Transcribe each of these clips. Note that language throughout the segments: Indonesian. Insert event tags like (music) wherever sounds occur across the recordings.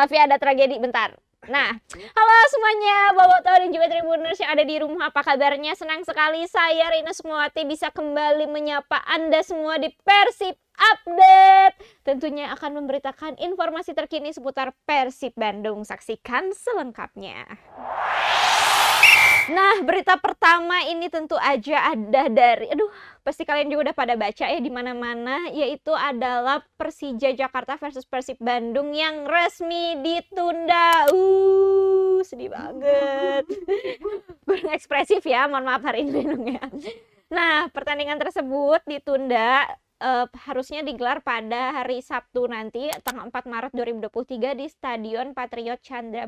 mafia ya, ada tragedi bentar. Nah, halo semuanya, Boboto dan juga Tribuners yang ada di rumah, apa kabarnya? Senang sekali saya Rina Sumawati bisa kembali menyapa Anda semua di Persib Update. Tentunya akan memberitakan informasi terkini seputar Persib Bandung. Saksikan selengkapnya. Nah, berita pertama ini tentu aja ada dari aduh, pasti kalian juga udah pada baca ya di mana-mana yaitu adalah Persija Jakarta versus Persib Bandung yang resmi ditunda. Uh, sedih banget. Kurang (laughs) ekspresif ya, mohon maaf hari ini ya. Nah, pertandingan tersebut ditunda uh, harusnya digelar pada hari Sabtu nanti tanggal 4 Maret 2023 di Stadion Patriot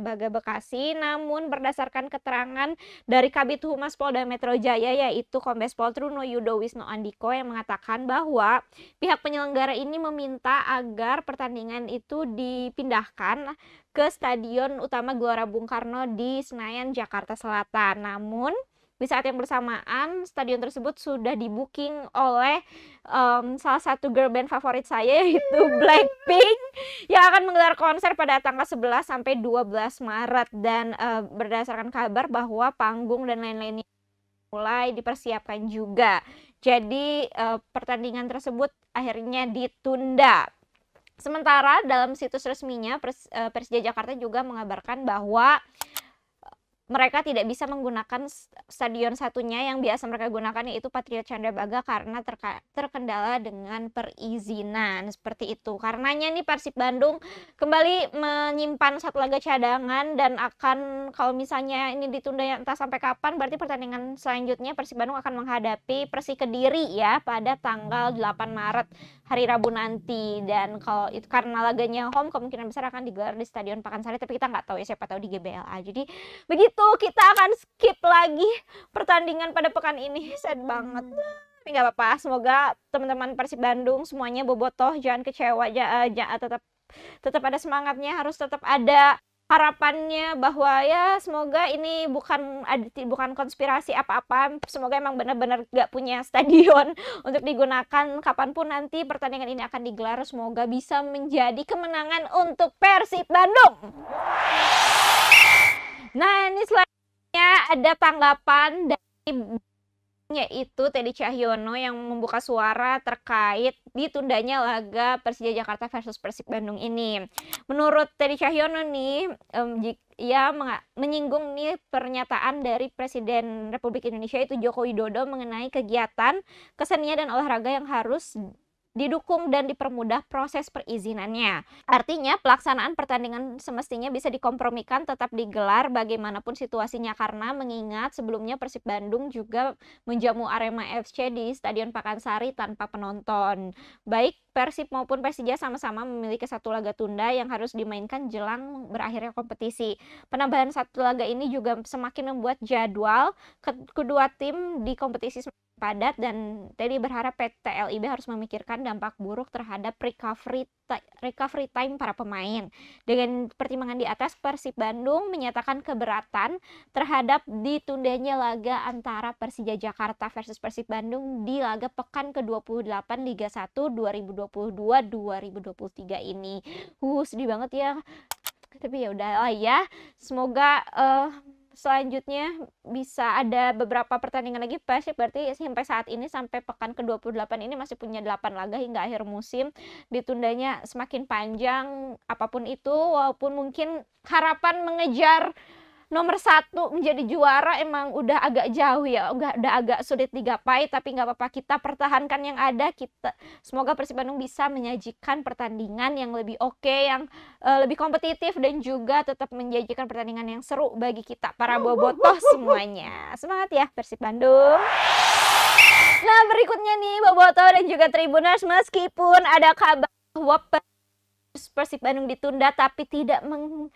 Baga Bekasi. Namun berdasarkan keterangan dari Kabit Humas Polda Metro Jaya yaitu Kombes Pol Truno Yudo Wisno Andiko yang mengatakan bahwa pihak penyelenggara ini meminta agar pertandingan itu dipindahkan ke Stadion Utama Gelora Bung Karno di Senayan, Jakarta Selatan. Namun di saat yang bersamaan, stadion tersebut sudah dibuking oleh um, salah satu girl band favorit saya yaitu (laughs) Blackpink yang akan menggelar konser pada tanggal 11 sampai 12 Maret dan uh, berdasarkan kabar bahwa panggung dan lain lain mulai dipersiapkan juga. Jadi uh, pertandingan tersebut akhirnya ditunda. Sementara dalam situs resminya eh, Persija Jakarta juga mengabarkan bahwa mereka tidak bisa menggunakan stadion satunya yang biasa mereka gunakan yaitu Patriot Candrabaga karena terkendala dengan perizinan seperti itu. Karenanya nih Persib Bandung kembali menyimpan satu laga cadangan dan akan kalau misalnya ini ditunda ya entah sampai kapan berarti pertandingan selanjutnya Persib Bandung akan menghadapi Persi Kediri ya pada tanggal 8 Maret hari Rabu nanti dan kalau itu karena laganya home kemungkinan besar akan digelar di Stadion Pakansari tapi kita nggak tahu ya siapa tahu di GBLA jadi begitu kita akan skip lagi pertandingan pada pekan ini sad banget tapi nggak apa-apa semoga teman-teman Persib Bandung semuanya bobotoh jangan kecewa jangan, eh, tetap tetap ada semangatnya harus tetap ada harapannya bahwa ya semoga ini bukan bukan konspirasi apa-apa semoga emang benar-benar gak punya stadion (laughs) untuk digunakan kapanpun nanti pertandingan ini akan digelar semoga bisa menjadi kemenangan untuk Persib Bandung nah ini selanjutnya ada tanggapan dari yaitu Teddy Cahyono yang membuka suara terkait ditundanya laga Persija Jakarta versus Persib Bandung ini. Menurut Teddy Cahyono nih, um, ia ya menyinggung nih pernyataan dari Presiden Republik Indonesia itu Joko Widodo mengenai kegiatan kesenian dan olahraga yang harus didukung dan dipermudah proses perizinannya. Artinya pelaksanaan pertandingan semestinya bisa dikompromikan tetap digelar bagaimanapun situasinya karena mengingat sebelumnya Persib Bandung juga menjamu Arema FC di Stadion Pakansari tanpa penonton. Baik Persib maupun Persija sama-sama memiliki satu laga tunda yang harus dimainkan jelang berakhirnya kompetisi. Penambahan satu laga ini juga semakin membuat jadwal kedua tim di kompetisi padat dan Teddy berharap PT LIB harus memikirkan dampak buruk terhadap recovery recovery time para pemain. Dengan pertimbangan di atas, Persib Bandung menyatakan keberatan terhadap ditundanya laga antara Persija Jakarta versus Persib Bandung di laga pekan ke-28 Liga 1 2022-2023 ini. Huh, sedih banget ya. Tapi ya udahlah ya. Semoga uh, selanjutnya bisa ada beberapa pertandingan lagi Persib berarti sampai saat ini sampai pekan ke-28 ini masih punya 8 laga hingga akhir musim ditundanya semakin panjang apapun itu walaupun mungkin harapan mengejar nomor satu menjadi juara emang udah agak jauh ya udah udah agak sulit digapai tapi nggak apa-apa kita pertahankan yang ada kita semoga Persib Bandung bisa menyajikan pertandingan yang lebih oke okay, yang uh, lebih kompetitif dan juga tetap menyajikan pertandingan yang seru bagi kita para bobotoh semuanya semangat ya Persib Bandung nah berikutnya nih bobotoh dan juga Tribuners meskipun ada kabar bahwa Persib Bandung ditunda tapi tidak meng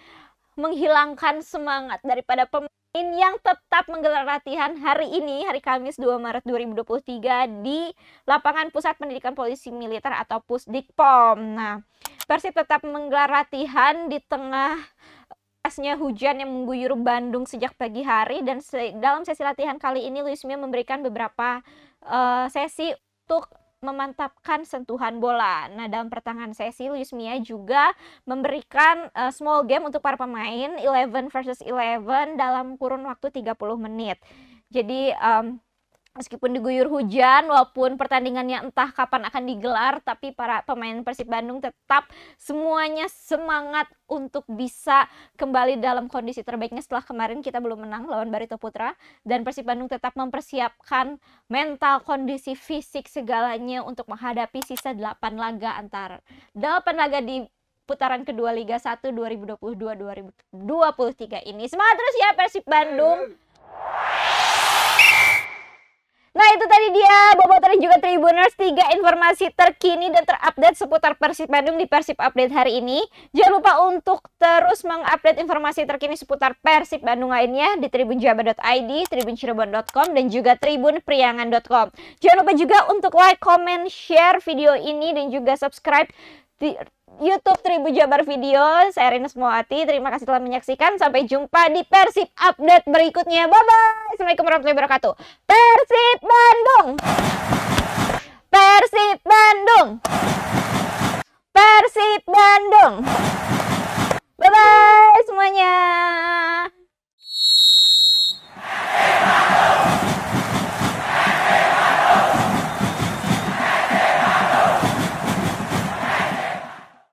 menghilangkan semangat daripada pemain yang tetap menggelar latihan hari ini, hari Kamis 2 Maret 2023 di lapangan Pusat Pendidikan Polisi Militer atau Pusdikpom. Nah, Persib tetap menggelar latihan di tengah asnya hujan yang mengguyur Bandung sejak pagi hari dan se dalam sesi latihan kali ini Luis Mia memberikan beberapa uh, sesi untuk memantapkan sentuhan bola. Nah, dalam pertengahan sesi Luis Mia juga memberikan uh, small game untuk para pemain 11 versus 11 dalam kurun waktu 30 menit. Jadi um, Meskipun diguyur hujan, walaupun pertandingannya entah kapan akan digelar, tapi para pemain Persib Bandung tetap semuanya semangat untuk bisa kembali dalam kondisi terbaiknya setelah kemarin kita belum menang lawan Barito Putra dan Persib Bandung tetap mempersiapkan mental, kondisi fisik segalanya untuk menghadapi sisa 8 laga antar 8 laga di putaran kedua Liga 1 2022-2023 ini. Semangat terus ya Persib Bandung. Nah itu tadi dia Boboto dan juga Tribuners tiga informasi terkini dan terupdate seputar Persib Bandung di Persib Update hari ini. Jangan lupa untuk terus mengupdate informasi terkini seputar Persib Bandung lainnya di tribunjabar.id, tribuncirebon.com dan juga tribunpriangan.com. Jangan lupa juga untuk like, comment, share video ini dan juga subscribe YouTube Tribu Jabar Video. Saya Rina Semuati. Terima kasih telah menyaksikan. Sampai jumpa di Persib Update berikutnya. Bye-bye. Assalamualaikum warahmatullahi wabarakatuh. Persib Bandung. Persib Bandung. Persib Bandung. Bye-bye semuanya.